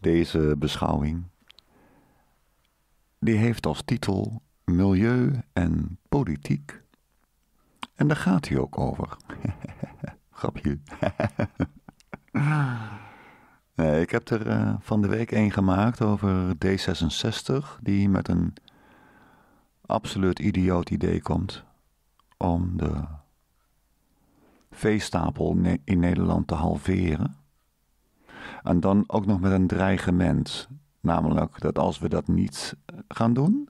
Deze beschouwing die heeft als titel Milieu en Politiek. En daar gaat hij ook over. Grapje. Ah. nee, ik heb er eh, van de week een gemaakt over D66, die met een absoluut idioot idee komt om de veestapel in Nederland te halveren. En dan ook nog met een dreigement. Namelijk dat als we dat niet eh, gaan doen,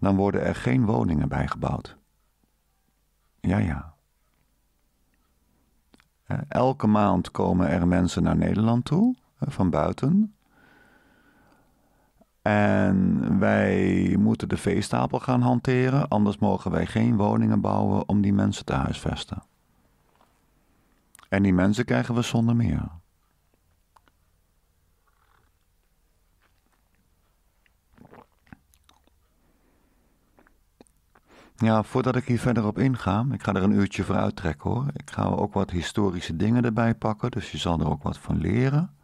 dan worden er geen woningen bijgebouwd. Ja, ja. Eh, elke maand komen er mensen naar Nederland toe, eh, van buiten. En wij moeten de veestapel gaan hanteren, anders mogen wij geen woningen bouwen om die mensen te huisvesten. En die mensen krijgen we zonder meer. Ja, voordat ik hier verder op inga, ik ga er een uurtje voor uittrekken hoor. Ik ga ook wat historische dingen erbij pakken, dus je zal er ook wat van leren.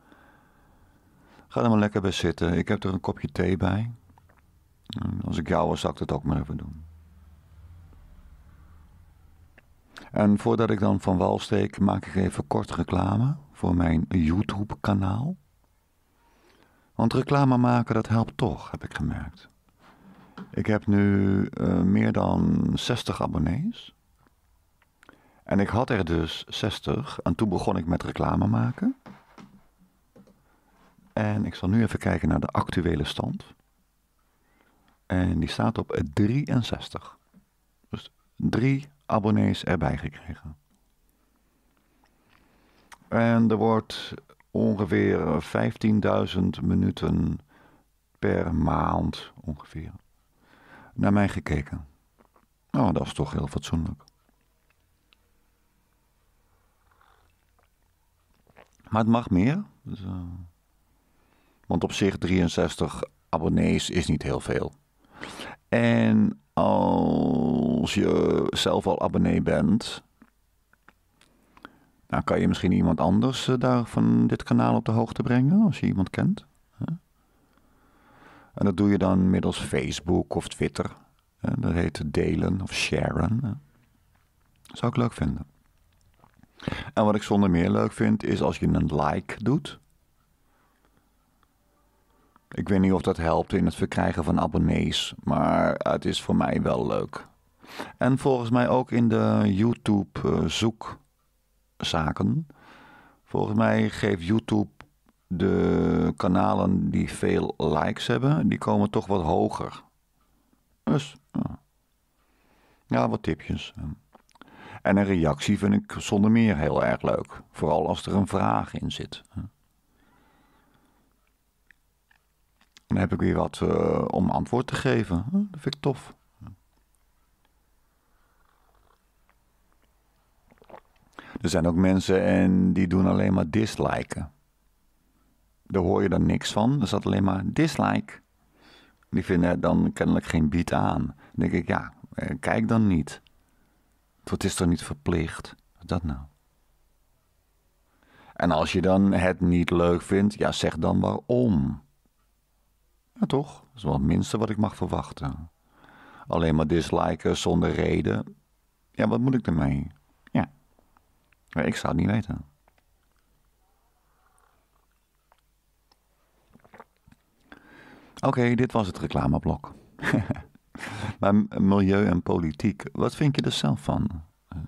Ga er maar lekker bij zitten. Ik heb er een kopje thee bij. Als ik jou was, zou ik dat ook maar even doen. En voordat ik dan van wal steek, maak ik even kort reclame voor mijn YouTube-kanaal. Want reclame maken, dat helpt toch, heb ik gemerkt. Ik heb nu eh, meer dan 60 abonnees. En ik had er dus 60. En toen begon ik met reclame maken. En ik zal nu even kijken naar de actuele stand. En die staat op 63. Dus drie abonnees erbij gekregen. En er wordt ongeveer 15.000 minuten per maand ongeveer naar mij gekeken. Nou, oh, dat is toch heel fatsoenlijk. Maar het mag meer. Dus, eh, want op zich 63 abonnees is niet heel veel. En als je zelf al abonnee bent, dan kan je misschien iemand anders eh, daar van dit kanaal op de hoogte brengen, als je iemand kent. En dat doe je dan middels Facebook of Twitter. Dat heet delen of sharen. zou ik leuk vinden. En wat ik zonder meer leuk vind, is als je een like doet. Ik weet niet of dat helpt in het verkrijgen van abonnees, maar het is voor mij wel leuk. En volgens mij ook in de YouTube eh, zoekzaken. Volgens mij geeft YouTube de kanalen die veel likes hebben, die komen toch wat hoger. Dus, ja, wat tipjes. En een reactie vind ik zonder meer heel erg leuk. Vooral als er een vraag in zit. Dan heb ik weer wat eh, om antwoord te geven. Hm, dat vind ik tof. Er zijn ook mensen en die doen alleen maar disliken daar hoor je dan niks van. Er zat alleen maar dislike. Die vinden dan kennelijk geen beat aan. Dan denk ik, ja, eh, kijk dan niet. het is toch niet verplicht? Wat dat nou? En als je dan het niet leuk vindt, ja, zeg dan waarom. Ja, toch? Dat is wel het minste wat ik mag verwachten. Alleen maar disliken zonder reden. Ja, wat moet ik ermee? Ja, ik zou het niet weten. Oké, dit was het reclameblok. maar milieu en politiek, wat vind je er zelf van? Eh,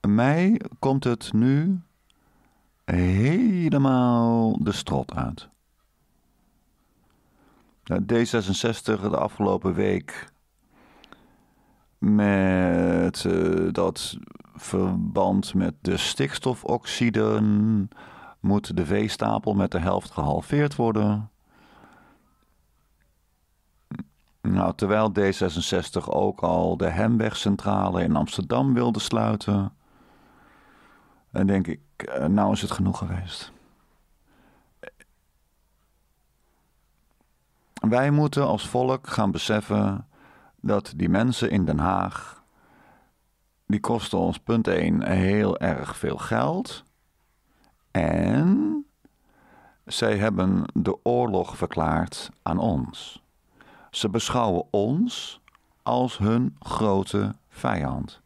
mij komt het nu helemaal de strot uit. D66 de afgelopen week met eh, dat verband met de stikstofoxiden moet de veestapel met de helft gehalveerd worden. Nou, terwijl D66 ook al de Hemwegcentrale in Amsterdam wilde sluiten, dan eh, denk ik, eh, nou is het genoeg geweest. Wij moeten als volk gaan beseffen dat die mensen in Den Haag, die kosten ons punt 1 heel erg veel geld. En zij hebben de oorlog verklaard aan ons. Ze beschouwen ons als hun grote vijand.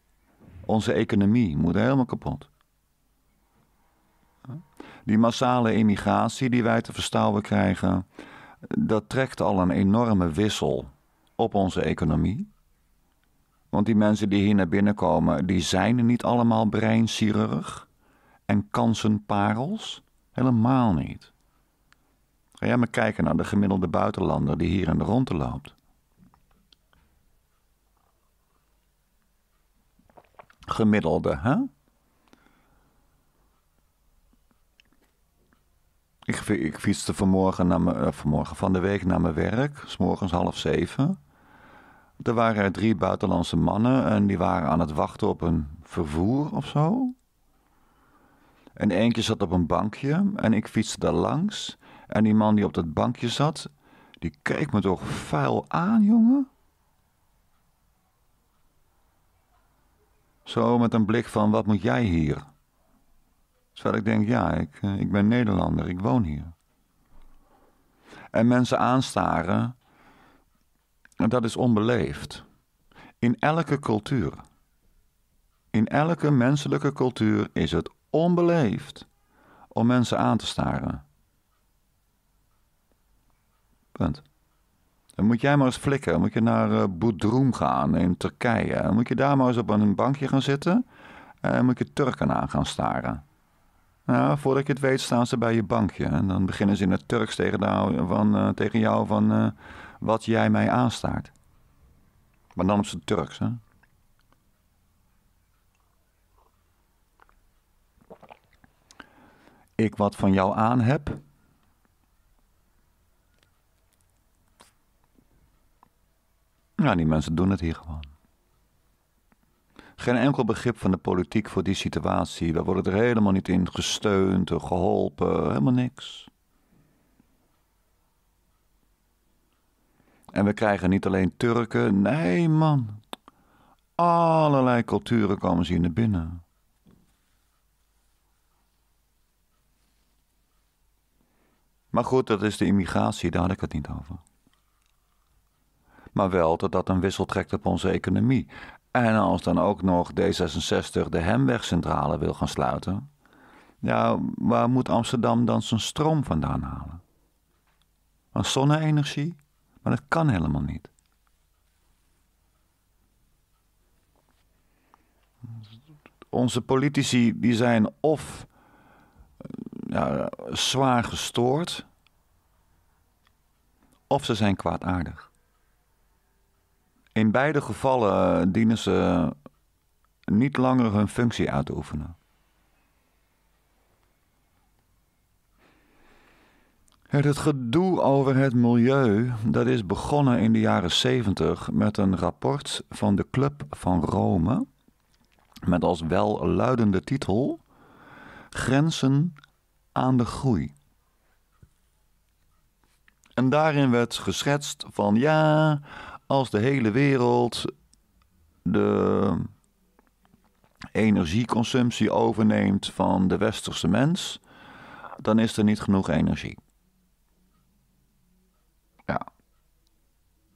Onze economie moet helemaal kapot. Die massale immigratie die wij te verstouwen krijgen, dat trekt al een enorme wissel op onze economie. Want die mensen die hier naar binnen komen, die zijn niet allemaal breinchirurg en kansenparels. Helemaal niet. Ga jij maar kijken naar de gemiddelde buitenlander die hier in de rondte loopt. Gemiddelde, hè? Ik, ik fietste vanmorgen, naar eh, vanmorgen van de week naar mijn werk, s'morgens morgens half zeven. Er waren er drie buitenlandse mannen en die waren aan het wachten op een vervoer of zo. En eentje zat op een bankje en ik fietste daar langs. En die man die op dat bankje zat, die keek me toch vuil aan, jongen? Zo met een blik van, wat moet jij hier? Terwijl ik denk, ja, ik, eh, ik ben Nederlander, ik woon hier. En mensen aanstaren, dat is onbeleefd. In elke cultuur, in elke menselijke cultuur is het onbeleefd om mensen aan te staren. Dan moet jij maar eens flikken. Dan moet je naar eh, Boedroem gaan in Turkije. Dan moet je daar maar eens op een bankje gaan zitten. En moet je Turken aan gaan staren. Nou, voordat je het weet staan ze bij je bankje. En dan beginnen ze in het Turks tegen, jou van, eh, tegen jou van eh, wat jij mij aanstaart. Maar dan op zijn Turks, hè. Ik wat van jou aan heb... Nou, die mensen doen het hier gewoon. Geen enkel begrip van de politiek voor die situatie. We worden er helemaal niet in gesteund, geholpen, helemaal niks. En we krijgen niet alleen Turken, nee man. Allerlei culturen komen ze hier naar binnen. Maar goed, dat is de immigratie, daar had ik het niet over maar wel dat dat een wissel trekt op onze economie. En als dan ook nog D66 de Hemwegcentrale wil gaan sluiten, ja, waar moet Amsterdam dan zijn stroom vandaan halen? Van zonne-energie? Maar dat kan helemaal niet. Onze politici die zijn of ja, zwaar gestoord, of ze zijn kwaadaardig. In beide gevallen eh, dienen ze eh, niet langer hun functie uit te oefenen. Het gedoe over het milieu dat is begonnen in de jaren 70 met een rapport van de Club van Rome met als welluidende titel Grenzen aan de groei. En daarin werd geschetst van ja, als de hele wereld de energieconsumptie overneemt van de westerse mens, dan is er niet genoeg energie. Ja.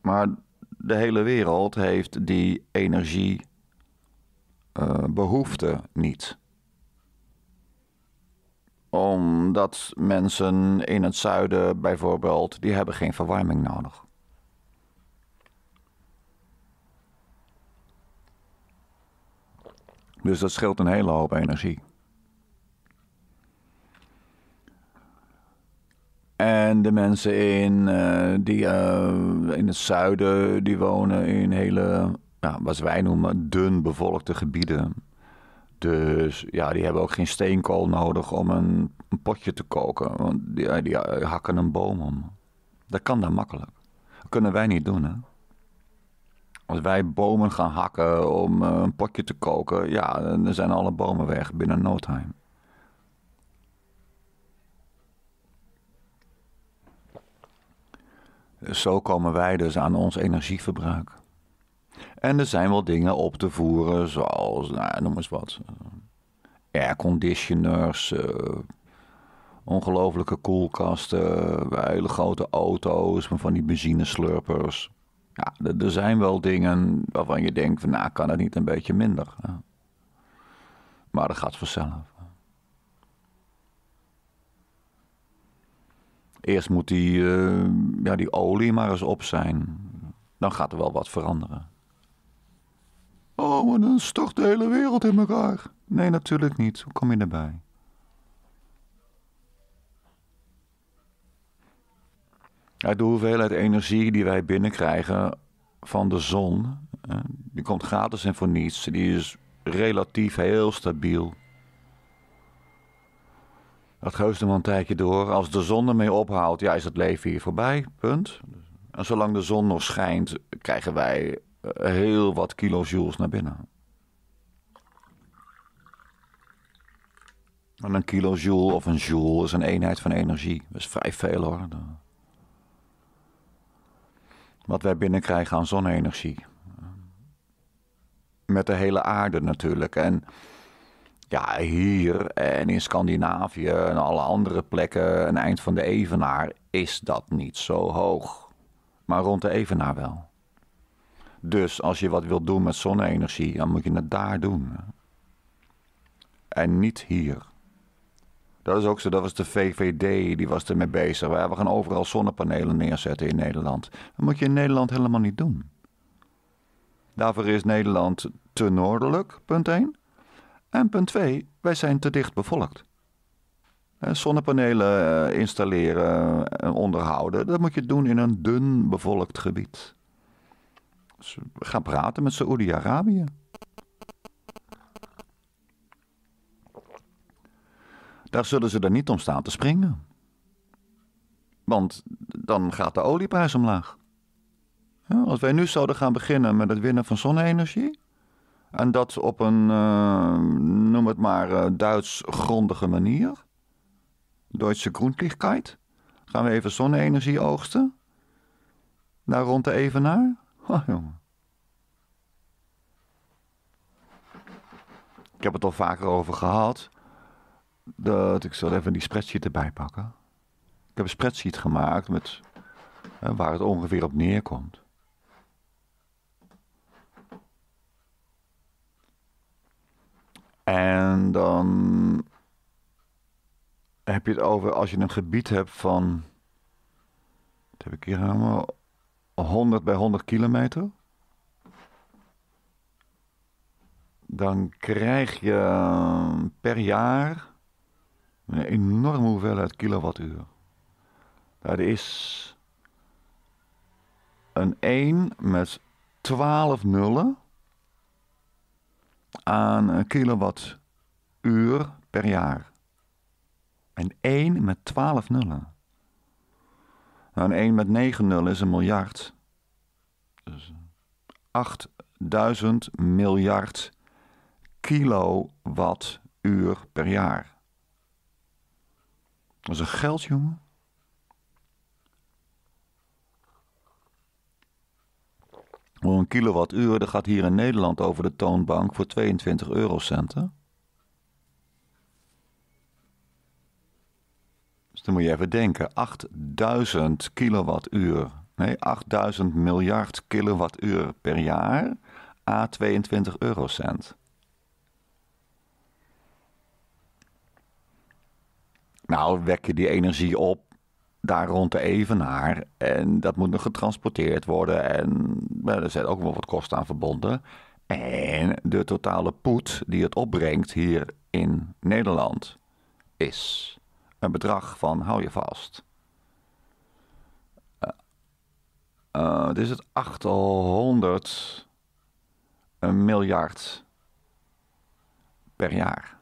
Maar de hele wereld heeft die energiebehoefte eh, uh, niet omdat mensen in het zuiden bijvoorbeeld, die hebben geen verwarming nodig. Dus dat scheelt een hele hoop energie. En de mensen in, eh, die, eh, in het zuiden, die wonen in hele, ja wat wij noemen, dun bevolkte gebieden. Dus ja, die hebben ook geen steenkool nodig om een, een potje te koken. Want die, eh, die hakken een boom om. Dat kan dan makkelijk. Dat kunnen wij niet doen, hè? Als wij bomen gaan hakken om eh, een potje te koken, ja, dan zijn alle bomen weg binnen no time. Zo komen wij dus aan ons energieverbruik. En er zijn wel dingen op te voeren, zoals, nou, noem eens wat, airconditioners, uh, ongelofelijke koelkasten, eh, hele grote auto's, van die benzineslurpers. Ja, er zijn wel dingen waarvan je denkt, van, nou kan het niet een beetje minder. Maar dat gaat vanzelf. Eerst moet die, eh, ja, die olie maar eens op zijn. Dan gaat er wel wat veranderen. Oh, maar dan stort de hele wereld in elkaar. Nee, natuurlijk niet. Hoe kom je erbij? de hoeveelheid energie die wij binnenkrijgen van de zon. Die komt gratis en voor niets. Die is relatief heel stabiel. Dat geust nog een tijdje door. Als de zon ermee ophoudt, ja, is het leven hier voorbij. Punt. En zolang de zon nog schijnt, krijgen wij eh, heel wat kilojoules naar binnen. En een kilojoule of een joule is een eenheid van energie. Dat is vrij veel hoor wat wij binnenkrijgen aan zonne-energie. Met de hele aarde natuurlijk. En ja, hier en in Scandinavië en alle andere plekken, een eind van de Evenaar, is dat niet zo hoog. Maar rond de Evenaar wel. Dus als je wat wilt doen met zonne-energie, dan moet je het daar doen. En niet hier. Dat is ook zo, dat was de VVD, die was ermee bezig. We gaan overal zonnepanelen neerzetten in Nederland. Dat moet je in Nederland helemaal niet doen. Daarvoor is Nederland te noordelijk, punt 1. En punt 2, wij zijn te dicht bevolkt. Eh, zonnepanelen eh, installeren en eh, onderhouden, dat moet je doen in een dun bevolkt gebied. Dus ga praten met Saoedi-Arabië. daar zullen ze er niet om staan te springen. Want dan gaat de olieprijs omlaag. als wij nu zouden gaan beginnen met het winnen van zonne-energie. En dat op een, uh, noem het maar, uh, eh, Duits-grondige manier. Duitse Grundlichkeit. Gaan we even zonne-energie oogsten. Daar rond de evenaar. jongen. Ik heb het al vaker over gehad. Dat, ik zal even die spreadsheet erbij pakken. Ik heb een spreadsheet gemaakt met, hè, waar het ongeveer op neerkomt. En dan heb je het over als je een gebied hebt van. heb ik hier helemaal? 100 bij 100 kilometer. Dan krijg je per jaar een enorme hoeveelheid kilowattuur. Dat is een 1 met 12 nullen aan een kilowattuur per jaar. Een 1 met 12 nullen. Een nou, 1 met 9 nullen is een miljard. Dus 8000 miljard kilowattuur per jaar. Dat is een geld, jongen. Voor een kilowattuur, dat gaat hier in Nederland over de toonbank voor 22 eurocenten. Dus dan moet je even denken, 8000 kilowattuur, nee 8000 miljard kilowattuur per jaar, a 22 eurocent. Nou, wek je die energie op daar rond de Evenaar. En dat moet nog getransporteerd worden. En nou, er zijn ook wel wat kosten aan verbonden. En de totale poet die het opbrengt hier in Nederland is een bedrag van, hou je vast. Uh, eh, dit eh, is het 800 miljard per jaar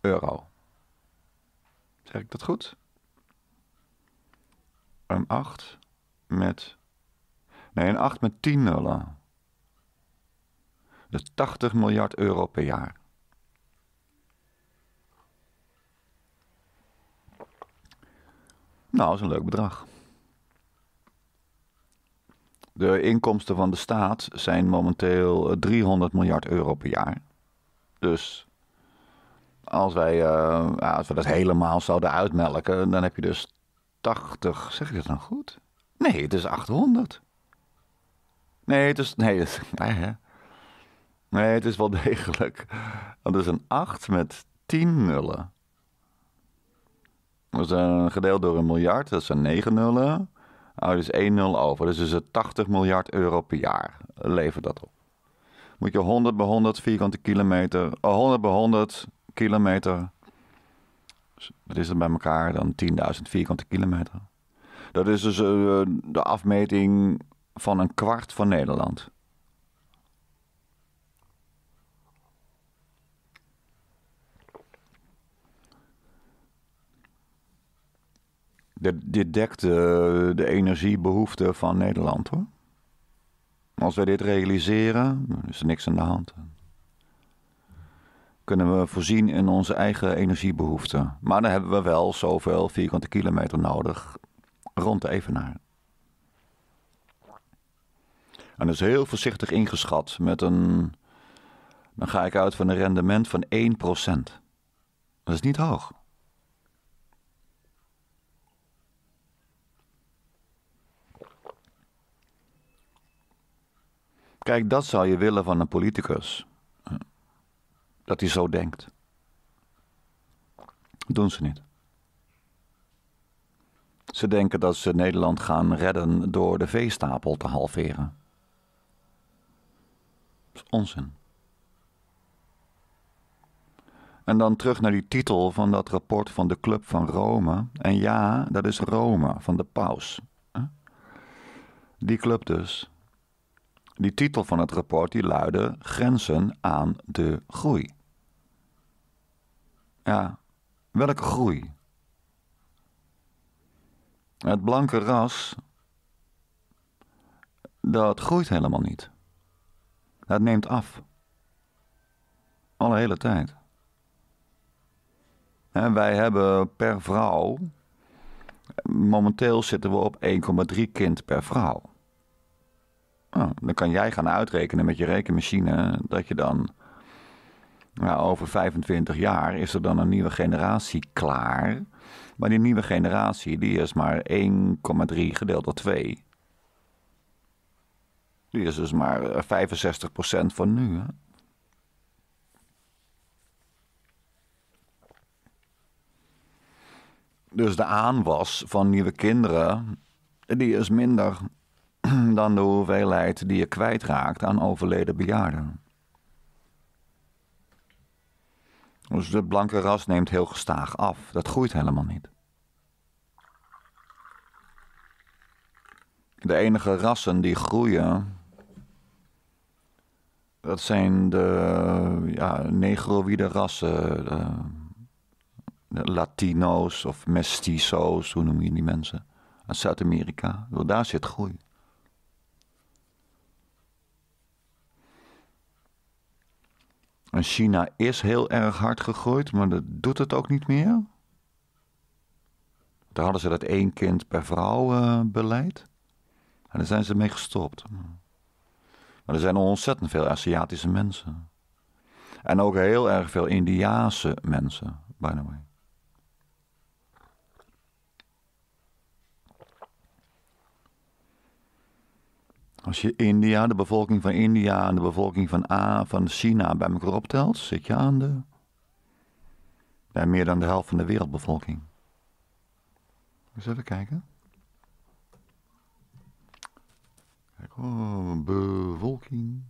euro. Zeg ik dat goed? Een 8 met. Nee, een 8 met 10 nullen. Dus 80 miljard euro per jaar. Nou, dat is een leuk bedrag. De inkomsten van de staat zijn momenteel 300 eh, miljard euro per jaar. Dus als wij, uh, als we dat helemaal zouden uitmelken, dan heb je dus 80. Zeg ik dat nou goed? Nee, het is 800. Nee, het is. Nee, het, nee, nee, het is wel degelijk. Dat is een 8 met 10 nullen. Dat een gedeeld door een miljard, dat zijn 9 nullen. Nou, dus 1 nul over. Dus is het 80 miljard euro per jaar levert dat op. Moet je 100 bij 100 vierkante kilometer, 100 eh, bij 100 kilometer. Dat is dan bij elkaar dan 10.000 vierkante kilometer. Dat is dus eh, de afmeting van een kwart van Nederland. Dit, dekt eh, de, de energiebehoefte van Nederland hoor. Als wij dit realiseren, is er niks aan de hand kunnen we voorzien in onze eigen energiebehoeften. Maar dan hebben we wel zoveel vierkante kilometer nodig rond de evenaar. En dat is heel voorzichtig ingeschat met een. Dan ga ik uit van een rendement van 1%. Dat is niet hoog. Kijk, dat zou je willen van een politicus dat hij zo denkt. Doen ze niet. Ze denken dat ze Nederland gaan redden door de veestapel te halveren. Dat is onzin. En dan terug naar die titel van dat rapport van de Club van Rome. En ja, dat is Rome van de paus. Die club dus. Die titel van het rapport die luidde Grenzen aan de groei. Ja, welke groei? Het blanke ras, dat groeit helemaal niet. Het neemt af. Alle hele tijd. En wij hebben per vrouw, momenteel zitten we op 1,3 kind per vrouw. Nou, dan kan jij gaan uitrekenen met je rekenmachine dat je dan nou, over 25 jaar is er dan een nieuwe generatie klaar. Maar die nieuwe generatie die is maar 1,3 gedeeld door 2. Die is dus maar 65% eh, van nu. Hè? Dus de aanwas van nieuwe kinderen die is minder dan de hoeveelheid die je kwijtraakt aan overleden bejaarden. Dus de blanke ras neemt heel gestaag af. Dat groeit helemaal niet. De enige rassen die groeien, dat zijn de ja, negroïde rassen, de, Latino's of mestizo's, hoe noem je die mensen? Uit Zuid-Amerika. Daar zit groei. En China is heel erg hard gegroeid, maar dat doet het ook niet meer. Daar hadden ze dat één kind per vrouw eh, beleid. En daar zijn ze mee gestopt. Maar er zijn ontzettend veel Aziatische mensen. En ook heel erg veel Indiaanse mensen, by the way. Als je India, de bevolking van India en de bevolking van, A, van China bij elkaar optelt, zit je aan de. meer dan de helft van de wereldbevolking. Eens even kijken. Kijk, oh, bevolking.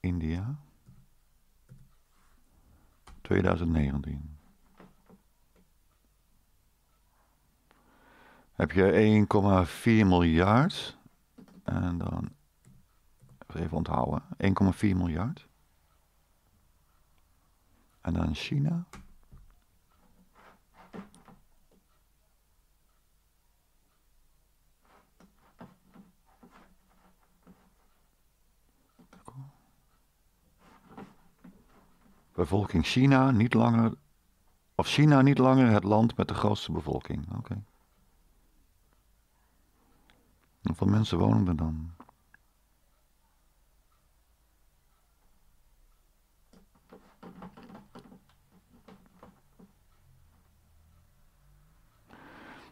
India. 2019. heb je 1,4 miljard. En dan even onthouden. 1,4 miljard. En dan China. Bevolking China niet langer. Of China niet langer het land met de grootste bevolking. Oké. Hoeveel mensen wonen er dan?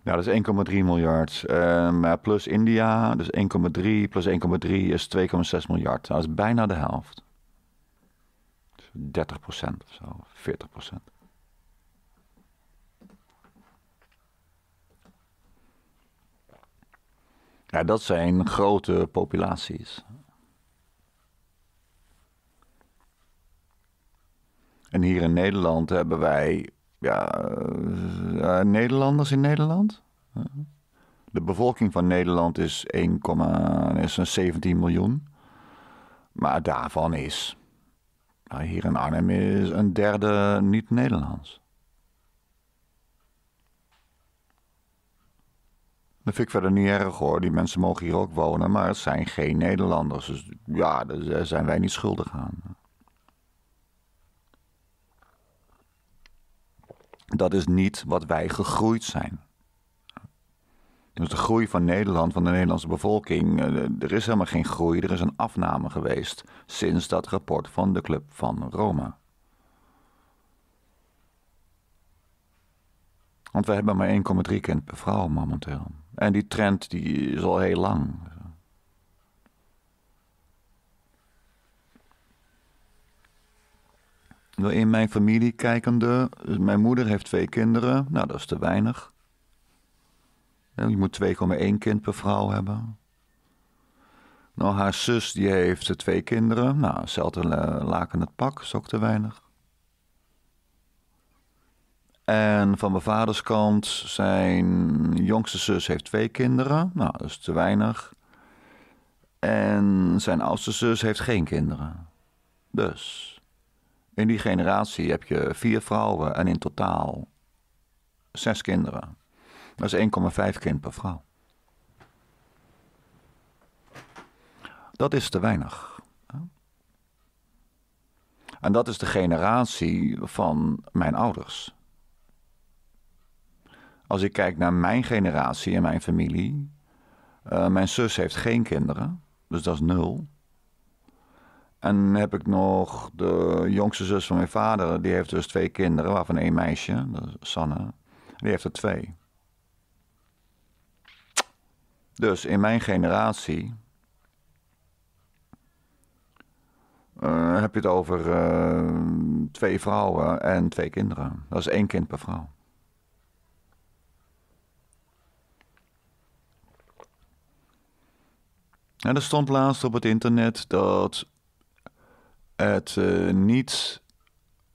Ja, dat is 1,3 miljard. Ehm, plus India, dus 1,3 plus 1,3 is 2,6 miljard. Dat is bijna de helft. 30 dus of zo, 40 Ja, dat zijn grote populaties. En hier in Nederland hebben wij ja, eh, eh, Nederlanders in Nederland. De bevolking van Nederland is, 1, is 17 miljoen. Maar daarvan is nou, hier in Arnhem is een derde niet-Nederlands. Dat vind ik verder niet erg hoor. Die mensen mogen hier ook wonen, maar het zijn geen Nederlanders. Dus ja, daar zijn wij niet schuldig aan. Dat is niet wat wij gegroeid zijn. Dus de groei van Nederland, van de Nederlandse bevolking, eh, er is helemaal geen groei, er is een afname geweest sinds dat rapport van de Club van Rome. Want we hebben maar 1,3 kind per vrouw momenteel. En die trend die is al heel lang. In mijn familie kijkende, dus mijn moeder heeft twee kinderen. Nou, dat is te weinig. Je moet 2,1 kind per vrouw hebben. Nou, haar zus die heeft twee kinderen. Nou, zelden eh, laken het pak, is ook te weinig. En van mijn vaders kant, zijn jongste zus heeft twee kinderen. Nou, dat is te weinig. En zijn oudste zus heeft geen kinderen. Dus in die generatie heb je vier vrouwen en in totaal zes kinderen. Dat is 1,5 kind per vrouw. Dat is te weinig. En dat is de generatie van mijn ouders. Als ik kijk naar mijn generatie en mijn familie. Eh, mijn zus heeft geen kinderen, dus dat is nul. En heb ik nog de jongste zus van mijn vader, die heeft dus twee kinderen, waarvan één meisje, dat is Sanne. Die heeft er twee. Dus in mijn generatie eh, heb je het over eh, twee vrouwen en twee kinderen. Dat is één kind per vrouw. En er stond laatst op het internet dat het eh, niet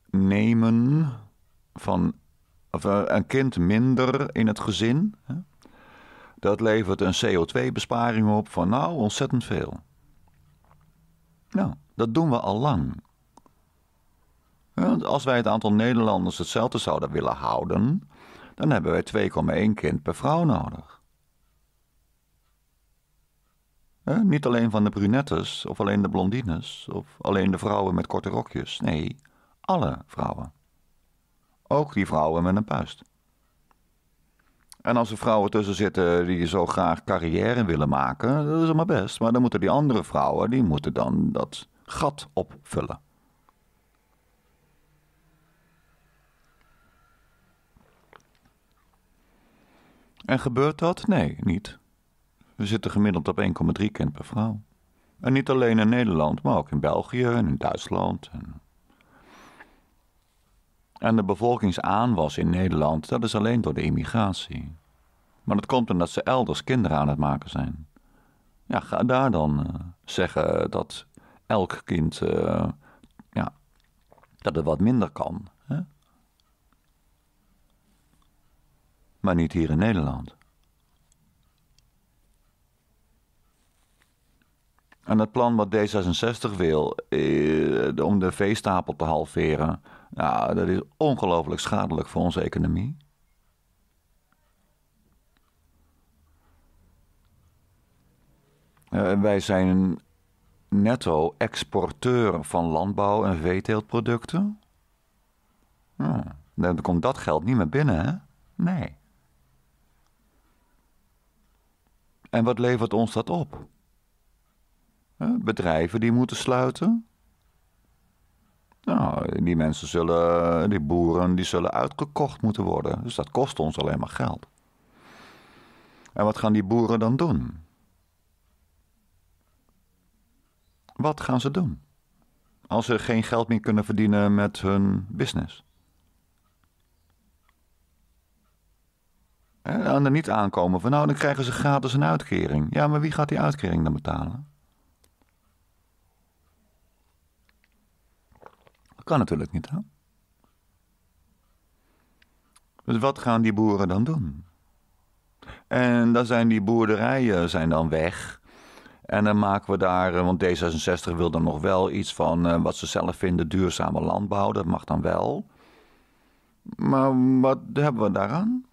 nemen van eh, een kind minder in het gezin, hè, dat levert een CO2-besparing op van nou ontzettend veel. Nou, dat doen we al lang. Want als wij het aantal Nederlanders hetzelfde zouden willen houden, dan hebben wij 2,1 kind per vrouw nodig. niet alleen van de brunettes of alleen de blondines of alleen de vrouwen met korte rokjes. Nee, alle vrouwen. Ook die vrouwen met een puist. En als er vrouwen tussen zitten die zo graag carrière willen maken, dat is allemaal best. Maar dan moeten die andere vrouwen, die moeten dan dat gat opvullen. En gebeurt dat? Nee, niet. We zitten gemiddeld op 1,3 kind per vrouw. En niet alleen in Nederland, maar ook in België en in Duitsland. En... de bevolkingsaanwas in Nederland, dat is alleen door de immigratie. Maar dat komt omdat ze elders kinderen aan het maken zijn. Ja, ga daar dan eh, zeggen dat elk kind, eh, ja, dat het wat minder kan. Hè? Maar niet hier in Nederland. En het plan wat D66 wil eh, om de veestapel te halveren, nou, dat is ongelooflijk schadelijk voor onze economie. Eh, wij zijn netto exporteur van landbouw- en veeteeltproducten. Nou, dan komt dat geld niet meer binnen, hè? Nee. En wat levert ons dat op? bedrijven die moeten sluiten. Nou, die mensen zullen, die boeren, die zullen uitgekocht moeten worden. Dus dat kost ons alleen maar geld. En wat gaan die boeren dan doen? Wat gaan ze doen? Als ze geen geld meer kunnen verdienen met hun business. En dan niet aankomen van nou, dan krijgen ze gratis een uitkering. Ja, maar wie gaat die uitkering dan betalen? Dat kan natuurlijk niet, hè? Dus wat gaan die boeren dan doen? En dan zijn die boerderijen eh, zijn dan weg. En dan maken we daar, eh, want D66 wil dan nog wel iets van eh, wat ze zelf vinden duurzame landbouw. Dat mag dan wel. Maar wat hebben we daaraan?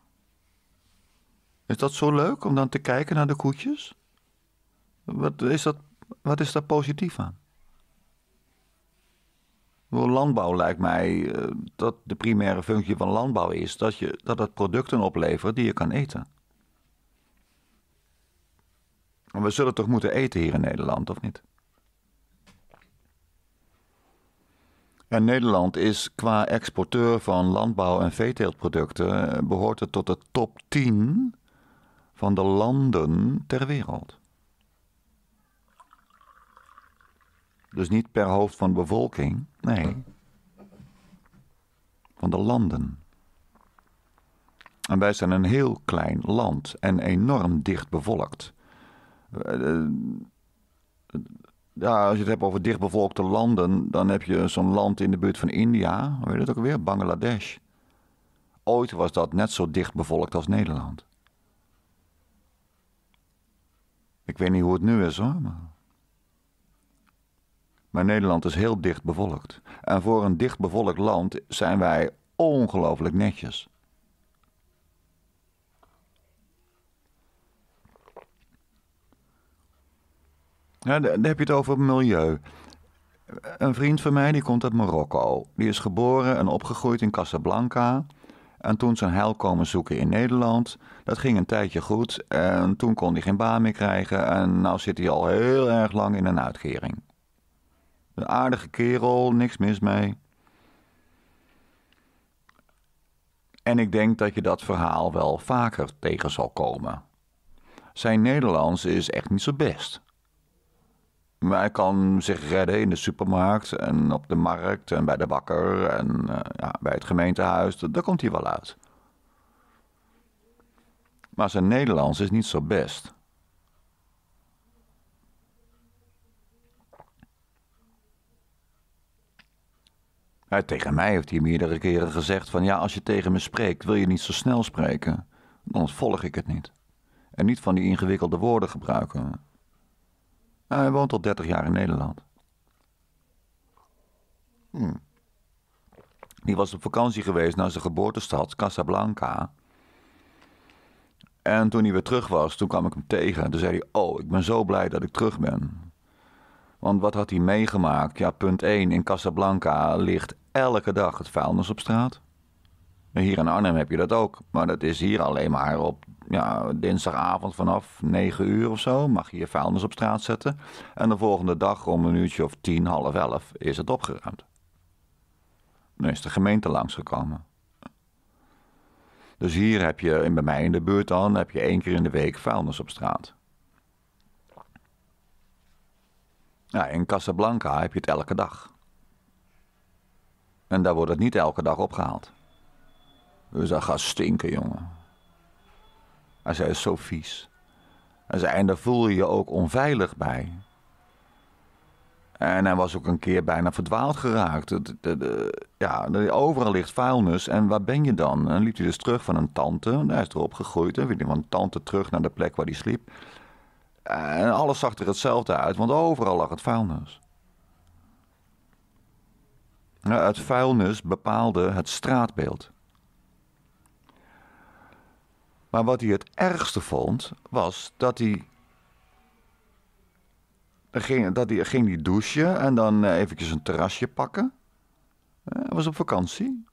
Is dat zo leuk om dan te kijken naar de koetjes? Wat is dat, wat is daar positief aan? Landbouw lijkt mij eh, dat de primaire functie van landbouw is dat, je, dat het producten oplevert die je kan eten. En we zullen toch moeten eten hier in Nederland, of niet? En Nederland is qua exporteur van landbouw- en veeteeltproducten eh, behoort het tot de top 10 van de landen ter wereld. Dus niet per hoofd van bevolking, nee. Van de landen. En wij zijn een heel klein land en enorm dicht bevolkt. Eh, eh, ja, als je het hebt over dichtbevolkte landen, dan heb je zo'n land in de buurt van India, weet je dat ook weer? Bangladesh. Ooit was dat net zo dichtbevolkt als Nederland. Ik weet niet hoe het nu is hoor. Maar... Maar Nederland is heel dicht En voor een dicht bevolkt land zijn wij ongelooflijk netjes. Ja, dan heb je het over milieu. Een vriend van mij die komt uit Marokko. Die is geboren en opgegroeid in Casablanca. En toen zijn heil komen zoeken in Nederland. Dat ging een tijdje goed. En toen kon hij geen baan meer krijgen. En nu zit hij al heel erg lang in een uitkering. Een aardige kerel, niks mis mee. En ik denk dat je dat verhaal wel vaker tegen zal komen. Zijn Nederlands is echt niet zo best. Maar hij kan zich redden in de supermarkt en op de markt en bij de bakker en eh, ja, bij het gemeentehuis. Daar komt hij wel uit. Maar zijn Nederlands is niet zo best. tegen mij heeft hij meerdere keren gezegd van ja, als je tegen me spreekt, wil je niet zo snel spreken. Dan volg ik het niet. En niet van die ingewikkelde woorden gebruiken. hij woont al 30 jaar in Nederland. Hm. Die was op vakantie geweest naar zijn geboortestad, Casablanca. En toen hij weer terug was, toen kwam ik hem tegen. Toen zei hij, oh, ik ben zo blij dat ik terug ben. Want wat had hij meegemaakt? Ja, punt 1. In Casablanca ligt elke dag het vuilnis op straat. Hier in Arnhem heb je dat ook. Maar dat is hier alleen maar op ja, dinsdagavond vanaf 9 uur of zo. Mag je je vuilnis op straat zetten. En de volgende dag om een uurtje of 10, half elf is het opgeruimd. Dan is de gemeente langsgekomen. Dus hier heb je, bij mij in de buurt dan, heb je één keer in de week vuilnis op straat. Nou, in Casablanca heb je het elke dag. En daar wordt het niet elke dag opgehaald. Dus dat gaat stinken, jongen. En zij is zo vies. En, zei, en daar voel je je ook onveilig bij. En hij was ook een keer bijna verdwaald geraakt. Eh, ja, overal ligt vuilnis. En waar ben je dan? En dan liep hij dus terug van een tante. Hij is erop gegroeid, En weer van tante terug naar de plek waar hij sliep. En alles zag er hetzelfde uit, want overal lag het vuilnis. Het vuilnis bepaalde het straatbeeld. Maar wat hij het ergste vond, was dat hij. Ging, dat hij ging die douchen en dan eh, eventjes een terrasje pakken. Eh, hij was op vakantie.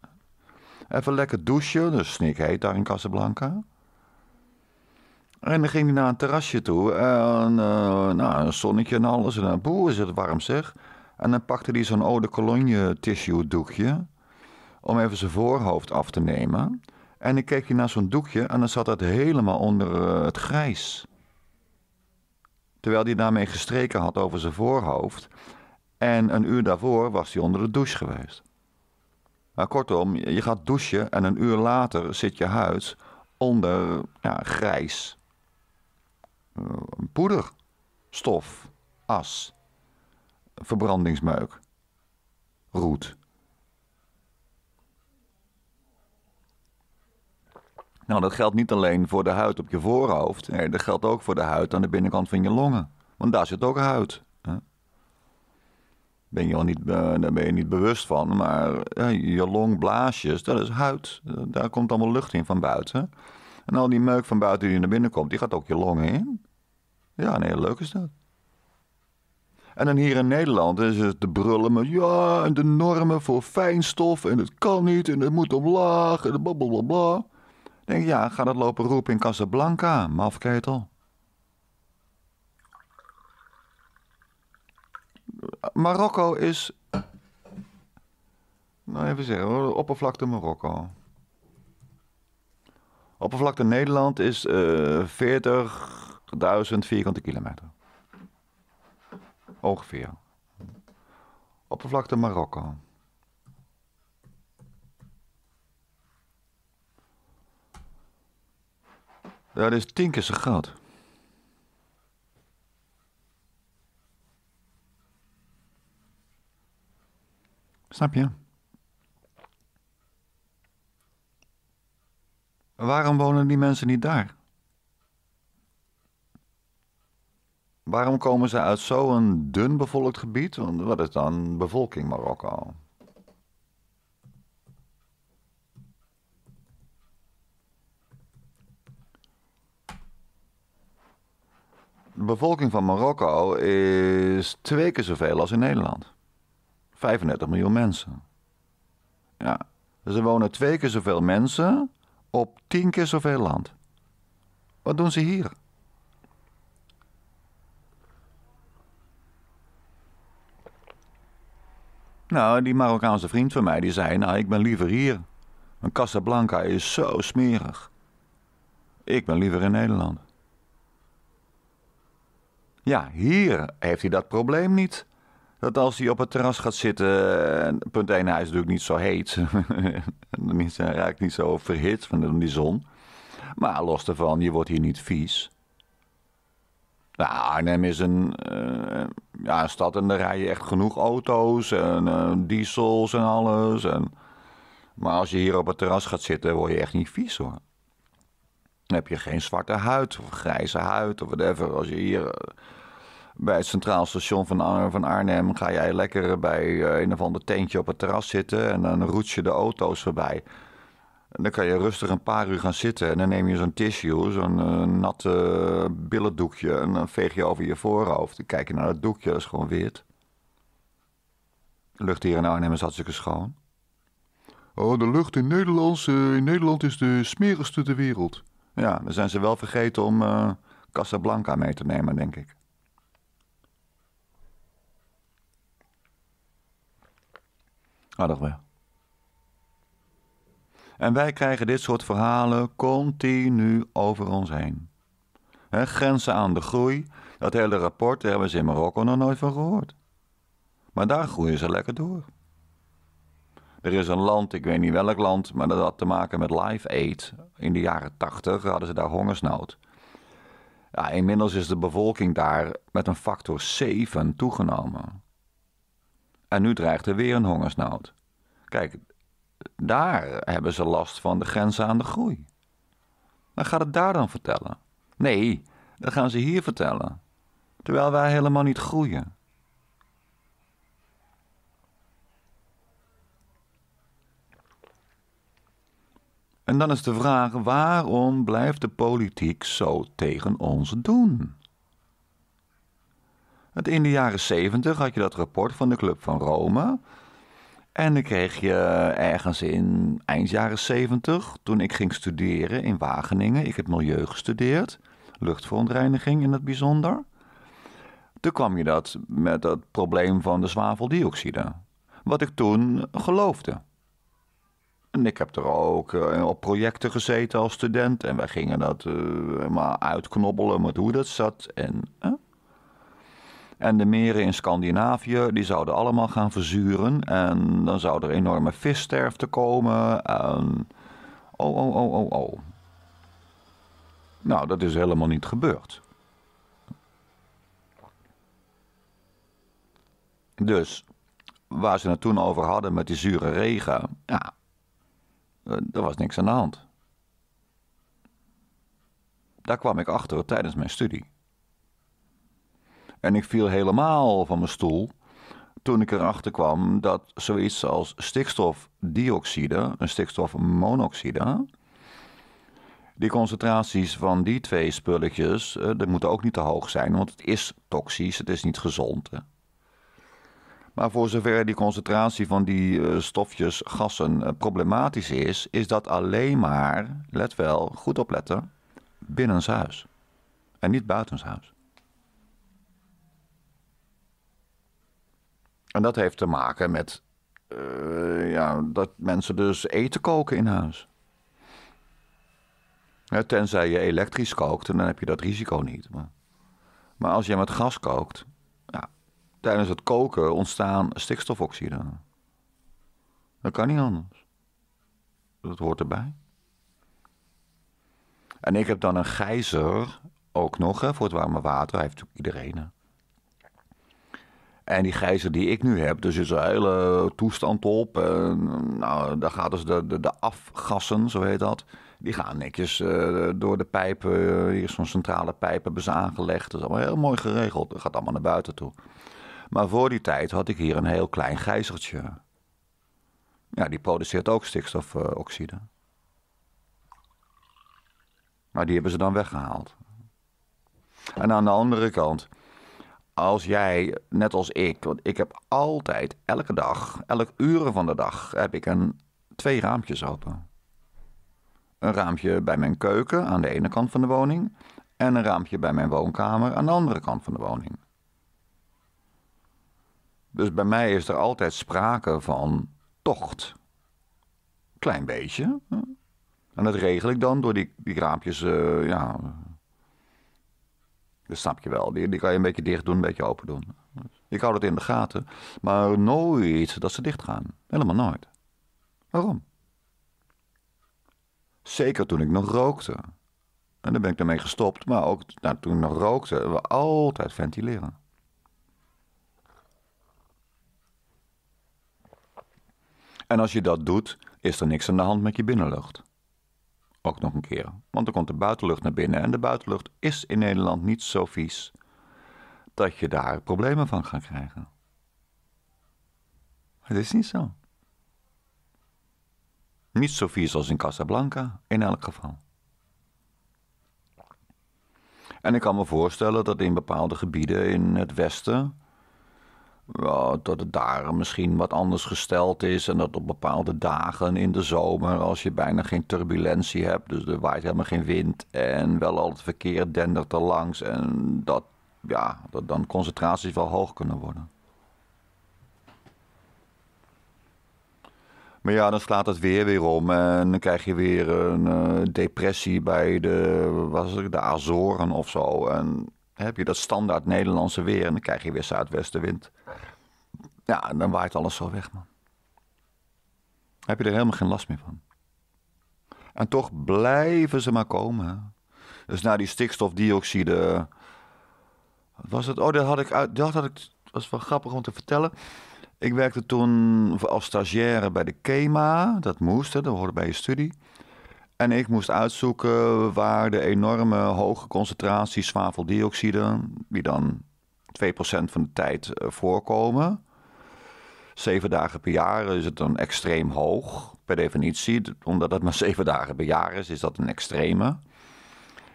Even lekker douchen, dus heet daar in Casablanca. En dan ging hij naar een terrasje toe. En eh, nou, een zonnetje en alles. En dan eh, boe is het warm zeg. En dan pakte hij zo'n oude cologne tissue doekje. Om even zijn voorhoofd af te nemen. En dan keek hij naar zo'n doekje. En dan zat dat helemaal onder eh, het grijs. Terwijl hij daarmee gestreken had over zijn voorhoofd. En een uur daarvoor was hij onder de douche geweest. Maar kortom, je gaat douchen en een uur later zit je huid onder ja, grijs. Eh, poeder, stof, as, verbrandingsmeuk, roet. Nou, dat geldt niet alleen voor de huid op je voorhoofd. Nee, dat geldt ook voor de huid aan de binnenkant van je longen. Want daar zit ook huid. Ben je al niet, eh, daar ben je niet bewust van. Maar je longblaasjes, dat is huid. Eh, daar komt allemaal lucht in van buiten. En al die meuk van buiten die naar binnen komt, die gaat ook je longen in. Ja, heel leuk is dat. En dan hier in Nederland is het te brullen met ja, en de normen voor fijnstof en het kan niet en het moet omlaag en blablabla. Bla, bla. Denk ja, ga dat lopen roepen in Casablanca, mafketel. Marokko is. Nou, even zeggen oppervlakte Marokko. Oppervlakte Nederland is uh, eh, 40. 1000 vierkante kilometer. Ongeveer. Oppervlakte Marokko. Ja, dat is tien keer zo groot. Snap je? Waarom wonen die mensen niet daar? Waarom komen ze uit zo'n dun bevolkt gebied? Want wat is dan bevolking Marokko? De bevolking van Marokko is twee keer zoveel als in Nederland. 35 miljoen mensen. Ja, ze wonen twee keer zoveel mensen op tien keer zoveel land. Wat doen ze hier? Nou, die Marokkaanse vriend van mij die zei: Nou, ik ben liever hier. Een Casablanca is zo smerig. Ik ben liever in Nederland. Ja, hier heeft hij dat probleem niet. Dat als hij op het terras gaat zitten. Punt 1, hij is natuurlijk niet zo heet. hij raakt niet zo verhit van die zon. Maar los daarvan, je wordt hier niet vies. Nou, Arnhem is een, eh, eh, ja, stad en daar rij je echt genoeg auto's en eh, diesels en alles. En... Maar als je hier op het terras gaat zitten, word je echt niet vies hoor. Dan heb je geen zwarte huid of grijze huid of whatever. Als je hier bij het Centraal Station van, van Arnhem ga jij lekker bij een of ander tentje op het terras zitten en dan roet je de auto's voorbij. Dan kan je rustig een paar uur gaan zitten en dan neem je zo'n tissue, zo'n eh, natte billendoekje en dan veeg je over je voorhoofd. Dan kijk je naar dat doekje, dat is gewoon wit. De lucht hier in Arnhem is hartstikke schoon. Oh, de lucht in, Nederlands, eh, in Nederland is de smerigste ter wereld. Ja, dan zijn ze wel vergeten om eh, Casablanca mee te nemen, denk ik. Aardig wel. En wij krijgen dit soort verhalen continu over ons heen. grenzen aan de groei, dat hele rapport daar hebben ze in Marokko nog nooit van gehoord. Maar daar groeien ze lekker door. Er is een land, ik weet niet welk land, maar dat had te maken met live aid. In de jaren tachtig hadden ze daar hongersnood. Ja, inmiddels is de bevolking daar met een factor 7 toegenomen. En nu dreigt er weer een hongersnood. Kijk, daar hebben ze last van de grenzen aan de groei. Maar gaat het daar dan vertellen? Nee, dat gaan ze hier vertellen. Terwijl wij helemaal niet groeien. En dan is de vraag: waarom blijft de politiek zo tegen ons doen? Het in de jaren 70 had je dat rapport van de Club van Rome en dan kreeg je eh, ergens in eind jaren 70, toen ik ging studeren in Wageningen. Ik heb milieu gestudeerd, luchtverontreiniging in het bijzonder. Toen kwam je dat met het probleem van de zwaveldioxide. Wat ik toen geloofde. En ik heb er ook eh, op projecten gezeten als student. En wij gingen dat eh, maar uitknobbelen met hoe dat zat. En, en de meren in Scandinavië, die zouden allemaal gaan verzuren. En dan zou er enorme vissterfte komen. En... Oh, oh, oh, oh, oh. Nou, dat is helemaal niet gebeurd. Dus, waar ze het toen over hadden met die zure regen, ja, eh, er was niks aan de hand. Daar kwam ik achter tijdens mijn studie. En ik viel helemaal van mijn stoel toen ik erachter kwam dat zoiets als stikstofdioxide en stikstofmonoxide. Die concentraties van die twee spulletjes, eh, die moeten ook niet te hoog zijn, want het is toxisch, het is niet gezond. Hè? Maar voor zover die concentratie van die eh, stofjes, gassen, eh, problematisch is, is dat alleen maar, let wel, goed opletten, binnenshuis. En niet buitenshuis. En dat heeft te maken met eh, ja, dat mensen dus eten koken in huis. Ja, tenzij je elektrisch kookt, en dan heb je dat risico niet. Maar, maar als je met gas kookt, ja, tijdens het koken ontstaan stikstofoxiden. Dat kan niet anders. Dat hoort erbij. En ik heb dan een gijzer ook nog hè, voor het warme water. Hij heeft natuurlijk iedereen. En die gijzer die ik nu heb, er zit een hele toestand op. En, nou, daar gaat dus de, de, de afgassen, zo heet dat. Die gaan netjes eh, door de pijpen. Eh, hier is zo'n centrale pijp hebben ze dus aangelegd. Dat is allemaal heel mooi geregeld. Dat gaat allemaal naar buiten toe. Maar voor die tijd had ik hier een heel klein gijzertje. Ja, die produceert ook stikstofoxide. Maar die hebben ze dan weggehaald. En aan de andere kant als jij, net als ik, want ik heb altijd, elke dag, elk uren van de dag, heb ik een, twee raampjes open. Een raampje bij mijn keuken aan de ene kant van de woning en een raampje bij mijn woonkamer aan de andere kant van de woning. Dus bij mij is er altijd sprake van tocht. Klein beetje. En dat regel ik dan door die, die raampjes eh, ja, dat snap je wel. Die, die kan je een beetje dicht doen, een beetje open doen. Ik hou het in de gaten, maar nooit dat ze dicht gaan. Helemaal nooit. Waarom? Zeker toen ik nog rookte. En dan ben ik daarmee gestopt, maar ook nou, toen ik nog rookte, we altijd ventileren. En als je dat doet, is er niks aan de hand met je binnenlucht. Ook nog een keer. Want er komt de buitenlucht naar binnen. En de buitenlucht is in Nederland niet zo vies dat je daar problemen van gaat krijgen. Het is niet zo. Niet zo vies als in Casablanca, in elk geval. En ik kan me voorstellen dat in bepaalde gebieden in het westen dat het daar misschien wat anders gesteld is. En dat op bepaalde dagen in de zomer, als je bijna geen turbulentie hebt, dus er waait helemaal geen wind en wel al het verkeer dendert er langs. En dat, ja, dat dan concentraties wel hoog kunnen worden. Maar ja, dan slaat het weer weer om en dan krijg je weer een eh, depressie bij de, was het, de Azoren of zo. En heb je dat standaard Nederlandse weer en dan krijg je weer zuidwestenwind. Ja, en dan waait alles zo weg, man. Heb je er helemaal geen last meer van. En toch blijven ze maar komen. Dus naar die stikstofdioxide. Wat was het? Oh, dat had ik uit. Dat had ik. was wel grappig om te vertellen. Ik werkte toen als stagiaire bij de KEMA. Dat moest, dat hoorde bij je studie. En ik moest uitzoeken waar de enorme hoge concentratie zwaveldioxide, die dan 2% van de tijd eh, voorkomen. Zeven dagen per jaar is het dan extreem hoog, per definitie. Omdat het maar zeven dagen per jaar is, is dat een extreme.